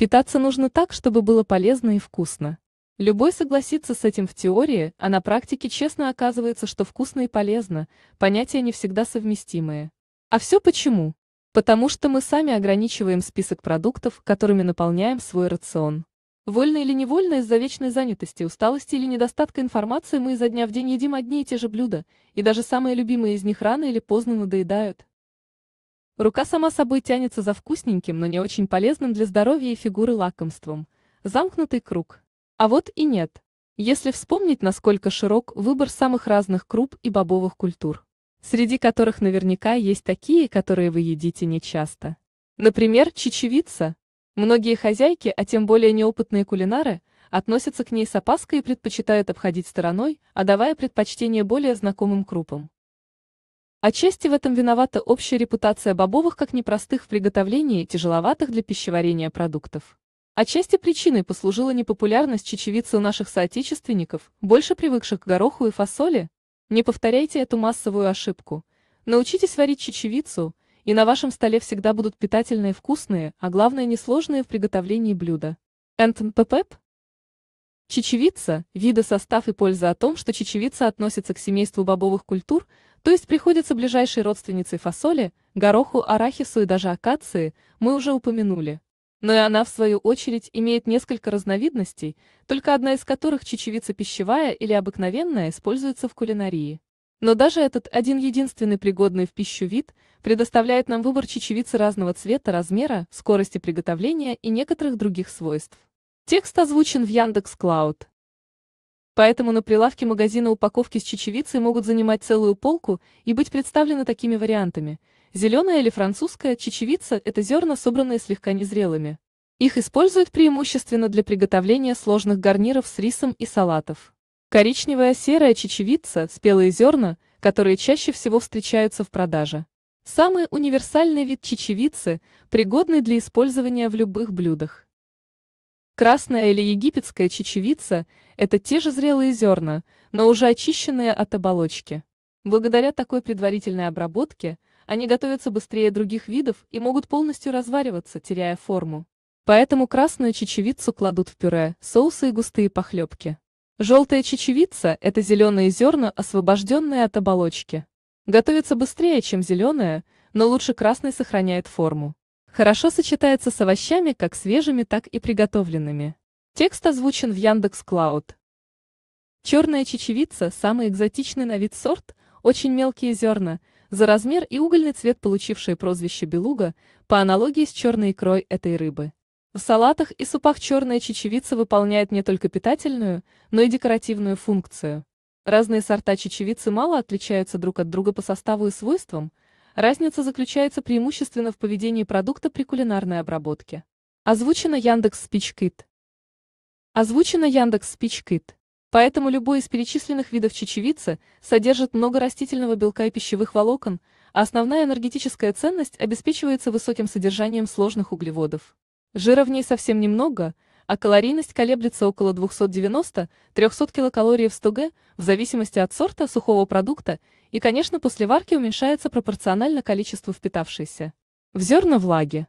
Питаться нужно так, чтобы было полезно и вкусно. Любой согласится с этим в теории, а на практике честно оказывается, что вкусно и полезно, понятия не всегда совместимые. А все почему? Потому что мы сами ограничиваем список продуктов, которыми наполняем свой рацион. Вольно или невольно из-за вечной занятости, усталости или недостатка информации мы изо дня в день едим одни и те же блюда, и даже самые любимые из них рано или поздно надоедают. Рука сама собой тянется за вкусненьким, но не очень полезным для здоровья и фигуры лакомством. Замкнутый круг. А вот и нет. Если вспомнить, насколько широк выбор самых разных круп и бобовых культур, среди которых наверняка есть такие, которые вы едите нечасто. Например, чечевица. Многие хозяйки, а тем более неопытные кулинары, относятся к ней с опаской и предпочитают обходить стороной, отдавая предпочтение более знакомым крупам. Отчасти в этом виновата общая репутация бобовых как непростых в приготовлении и тяжеловатых для пищеварения продуктов. Отчасти причиной послужила непопулярность чечевицы у наших соотечественников, больше привыкших к гороху и фасоли. Не повторяйте эту массовую ошибку. Научитесь варить чечевицу, и на вашем столе всегда будут питательные вкусные, а главное несложные в приготовлении блюда. НТМПП Чечевица – виды состав и польза о том, что чечевица относится к семейству бобовых культур, то есть приходится ближайшей родственницей фасоли, гороху, арахису и даже акации, мы уже упомянули. Но и она, в свою очередь, имеет несколько разновидностей, только одна из которых чечевица пищевая или обыкновенная используется в кулинарии. Но даже этот один-единственный пригодный в пищу вид предоставляет нам выбор чечевицы разного цвета, размера, скорости приготовления и некоторых других свойств. Текст озвучен в Яндекс Клауд. Поэтому на прилавке магазина упаковки с чечевицей могут занимать целую полку и быть представлены такими вариантами. Зеленая или французская чечевица – это зерна, собранные слегка незрелыми. Их используют преимущественно для приготовления сложных гарниров с рисом и салатов. Коричневая серая чечевица – спелые зерна, которые чаще всего встречаются в продаже. Самый универсальный вид чечевицы, пригодный для использования в любых блюдах. Красная или египетская чечевица – это те же зрелые зерна, но уже очищенные от оболочки. Благодаря такой предварительной обработке они готовятся быстрее других видов и могут полностью развариваться, теряя форму. Поэтому красную чечевицу кладут в пюре, соусы и густые похлебки. Желтая чечевица – это зеленые зерна, освобожденные от оболочки. Готовится быстрее, чем зеленая, но лучше красной сохраняет форму. Хорошо сочетается с овощами, как свежими, так и приготовленными. Текст озвучен в Яндекс Клауд. Черная чечевица – самый экзотичный на вид сорт, очень мелкие зерна, за размер и угольный цвет получившие прозвище белуга, по аналогии с черной икрой этой рыбы. В салатах и супах черная чечевица выполняет не только питательную, но и декоративную функцию. Разные сорта чечевицы мало отличаются друг от друга по составу и свойствам, Разница заключается преимущественно в поведении продукта при кулинарной обработке. Озвучено Яндекс Спичкит. Озвучено Яндекс Спичкит. Поэтому любой из перечисленных видов чечевицы содержит много растительного белка и пищевых волокон, а основная энергетическая ценность обеспечивается высоким содержанием сложных углеводов. Жира в ней совсем немного – а калорийность колеблется около 290-300 килокалорий в 100 г, в зависимости от сорта сухого продукта, и, конечно, после варки уменьшается пропорционально количеству впитавшейся в зерна влаги.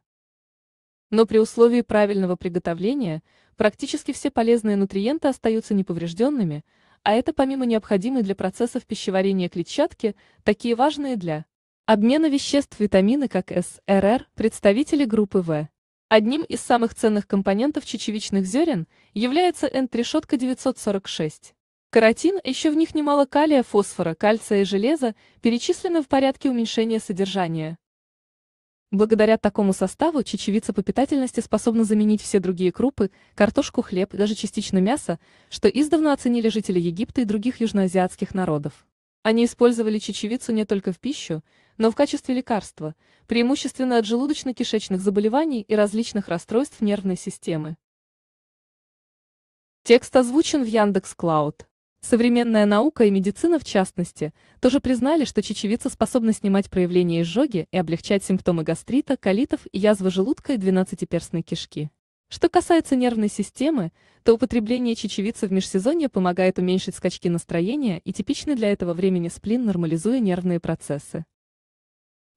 Но при условии правильного приготовления практически все полезные нутриенты остаются неповрежденными, а это помимо необходимой для процессов пищеварения клетчатки, такие важные для обмена веществ витамины, как СРР, представители группы В. Одним из самых ценных компонентов чечевичных зерен является N-трешотка 946. Каротин, еще в них немало калия, фосфора, кальция и железа, перечислены в порядке уменьшения содержания. Благодаря такому составу чечевица по питательности способна заменить все другие крупы, картошку, хлеб, даже частично мясо, что издавна оценили жители Египта и других южноазиатских народов. Они использовали чечевицу не только в пищу, но в качестве лекарства, преимущественно от желудочно-кишечных заболеваний и различных расстройств нервной системы. Текст озвучен в Яндекс Клауд. Современная наука и медицина в частности тоже признали, что чечевица способна снимать проявления изжоги и облегчать симптомы гастрита, колитов и язвы желудка и двенадцатиперстной кишки. Что касается нервной системы, то употребление чечевицы в межсезонье помогает уменьшить скачки настроения и типичный для этого времени сплин, нормализуя нервные процессы.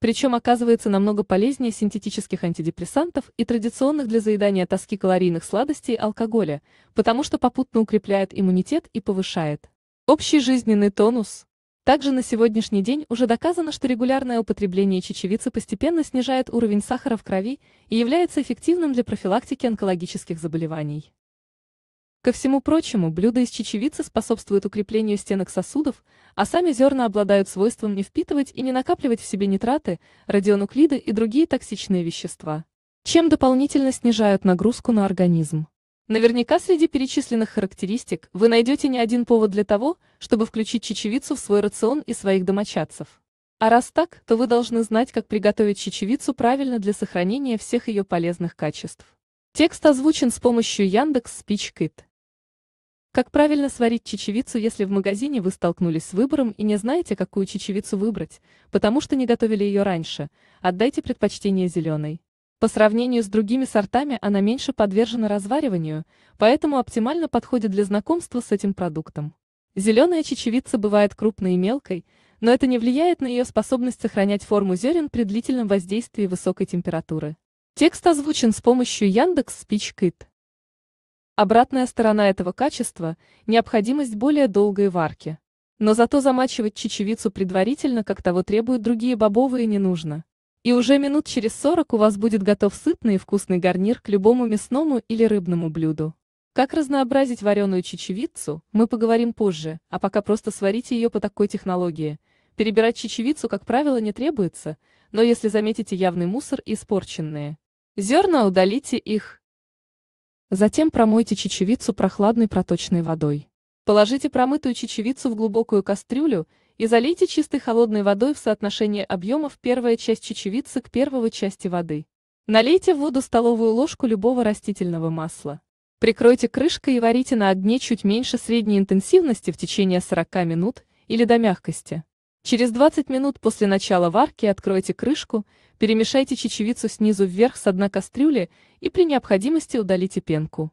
Причем оказывается намного полезнее синтетических антидепрессантов и традиционных для заедания тоски калорийных сладостей и алкоголя, потому что попутно укрепляет иммунитет и повышает общий жизненный тонус. Также на сегодняшний день уже доказано, что регулярное употребление чечевицы постепенно снижает уровень сахара в крови и является эффективным для профилактики онкологических заболеваний. Ко всему прочему, блюда из чечевицы способствуют укреплению стенок сосудов, а сами зерна обладают свойством не впитывать и не накапливать в себе нитраты, радионуклиды и другие токсичные вещества, чем дополнительно снижают нагрузку на организм. Наверняка среди перечисленных характеристик вы найдете не один повод для того, чтобы включить чечевицу в свой рацион и своих домочадцев. А раз так, то вы должны знать, как приготовить чечевицу правильно для сохранения всех ее полезных качеств. Текст озвучен с помощью Яндекс Спичкит. Как правильно сварить чечевицу, если в магазине вы столкнулись с выбором и не знаете, какую чечевицу выбрать, потому что не готовили ее раньше, отдайте предпочтение зеленой. По сравнению с другими сортами она меньше подвержена развариванию, поэтому оптимально подходит для знакомства с этим продуктом. Зеленая чечевица бывает крупной и мелкой, но это не влияет на ее способность сохранять форму зерен при длительном воздействии высокой температуры. Текст озвучен с помощью Яндекс Спичкит. Обратная сторона этого качества – необходимость более долгой варки. Но зато замачивать чечевицу предварительно, как того требуют другие бобовые, не нужно. И уже минут через 40 у вас будет готов сытный и вкусный гарнир к любому мясному или рыбному блюду. Как разнообразить вареную чечевицу, мы поговорим позже, а пока просто сварите ее по такой технологии. Перебирать чечевицу, как правило, не требуется, но если заметите явный мусор и испорченные зерна, удалите их. Затем промойте чечевицу прохладной проточной водой. Положите промытую чечевицу в глубокую кастрюлю и залейте чистой холодной водой в соотношении объемов первая часть чечевицы к первой части воды. Налейте в воду столовую ложку любого растительного масла. Прикройте крышкой и варите на огне чуть меньше средней интенсивности в течение 40 минут или до мягкости. Через 20 минут после начала варки откройте крышку, перемешайте чечевицу снизу вверх с дна кастрюли и при необходимости удалите пенку.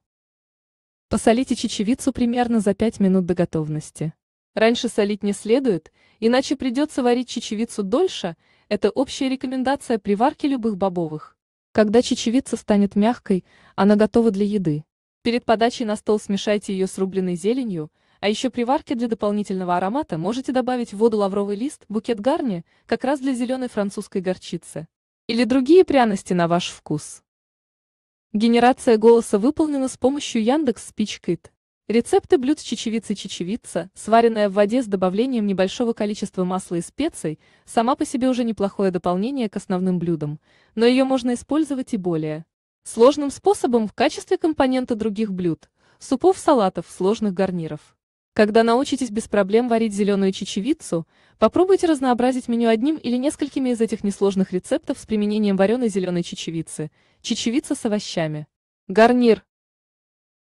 Посолите чечевицу примерно за 5 минут до готовности. Раньше солить не следует, иначе придется варить чечевицу дольше, это общая рекомендация при варке любых бобовых. Когда чечевица станет мягкой, она готова для еды. Перед подачей на стол смешайте ее с рубленой зеленью – а еще при варке для дополнительного аромата можете добавить в воду лавровый лист, букет гарни, как раз для зеленой французской горчицы. Или другие пряности на ваш вкус. Генерация голоса выполнена с помощью Яндекс Спичкит. Рецепты блюд с чечевицей чечевица, сваренная в воде с добавлением небольшого количества масла и специй, сама по себе уже неплохое дополнение к основным блюдам, но ее можно использовать и более сложным способом в качестве компонента других блюд, супов, салатов, сложных гарниров. Когда научитесь без проблем варить зеленую чечевицу, попробуйте разнообразить меню одним или несколькими из этих несложных рецептов с применением вареной зеленой чечевицы, чечевица с овощами. Гарнир.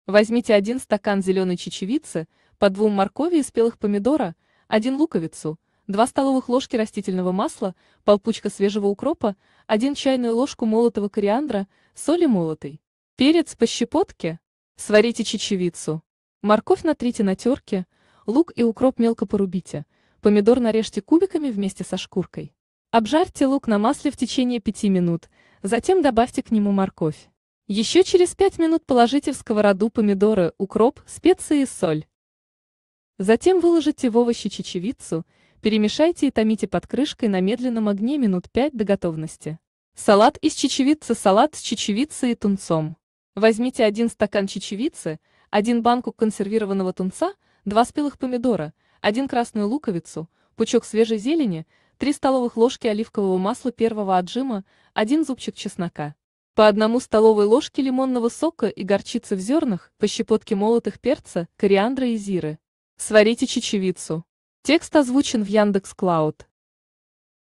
Возьмите один стакан зеленой чечевицы, по двум моркови и спелых помидора, один луковицу, 2 столовых ложки растительного масла, полпучка свежего укропа, 1 чайную ложку молотого кориандра, соли молотой. Перец по щепотке. Сварите чечевицу. Морковь натрите на терке, лук и укроп мелко порубите, помидор нарежьте кубиками вместе со шкуркой. Обжарьте лук на масле в течение 5 минут, затем добавьте к нему морковь. Еще через 5 минут положите в сковороду помидоры, укроп, специи и соль. Затем выложите в овощи чечевицу, перемешайте и томите под крышкой на медленном огне минут 5 до готовности. Салат из чечевицы, салат с чечевицей и тунцом. Возьмите один стакан чечевицы – 1 банку консервированного тунца, 2 спелых помидора, 1 красную луковицу, пучок свежей зелени, 3 столовых ложки оливкового масла первого отжима, 1 зубчик чеснока. По одному столовой ложке лимонного сока и горчицы в зернах, по щепотке молотых перца, кориандра и зиры. Сварите чечевицу. Текст озвучен в Яндекс Клауд.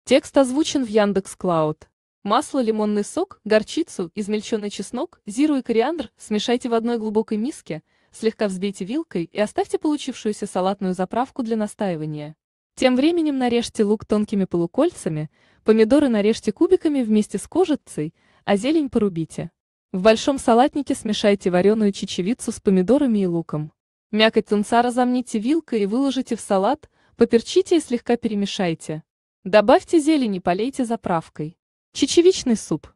Текст озвучен в Яндекс Клауд. Масло, лимонный сок, горчицу, измельченный чеснок, зиру и кориандр смешайте в одной глубокой миске – слегка взбейте вилкой и оставьте получившуюся салатную заправку для настаивания. Тем временем нарежьте лук тонкими полукольцами, помидоры нарежьте кубиками вместе с кожицей, а зелень порубите. В большом салатнике смешайте вареную чечевицу с помидорами и луком. Мякоть тунца разомните вилкой и выложите в салат, поперчите и слегка перемешайте. Добавьте зелень и полейте заправкой. Чечевичный суп.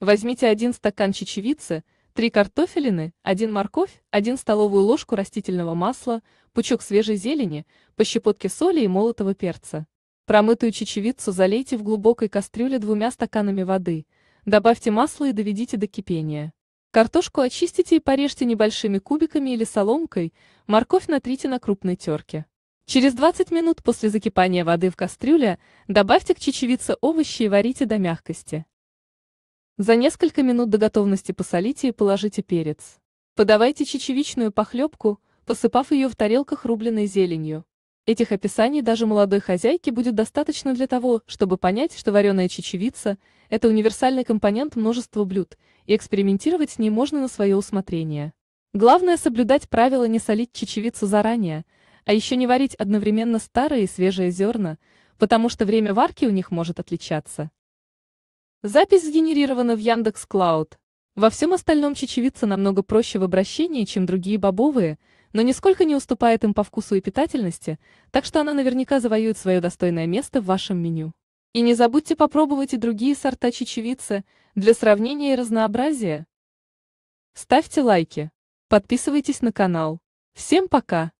Возьмите один стакан чечевицы – 3 картофелины, 1 морковь, 1 столовую ложку растительного масла, пучок свежей зелени, по щепотке соли и молотого перца. Промытую чечевицу залейте в глубокой кастрюле двумя стаканами воды, добавьте масло и доведите до кипения. Картошку очистите и порежьте небольшими кубиками или соломкой, морковь натрите на крупной терке. Через 20 минут после закипания воды в кастрюле добавьте к чечевице овощи и варите до мягкости. За несколько минут до готовности посолите и положите перец. Подавайте чечевичную похлебку, посыпав ее в тарелках рубленной зеленью. Этих описаний даже молодой хозяйке будет достаточно для того, чтобы понять, что вареная чечевица – это универсальный компонент множества блюд, и экспериментировать с ней можно на свое усмотрение. Главное – соблюдать правила не солить чечевицу заранее, а еще не варить одновременно старые и свежие зерна, потому что время варки у них может отличаться. Запись сгенерирована в Яндекс Клауд. Во всем остальном чечевица намного проще в обращении, чем другие бобовые, но нисколько не уступает им по вкусу и питательности, так что она наверняка завоюет свое достойное место в вашем меню. И не забудьте попробовать и другие сорта чечевицы для сравнения и разнообразия. Ставьте лайки. Подписывайтесь на канал. Всем пока!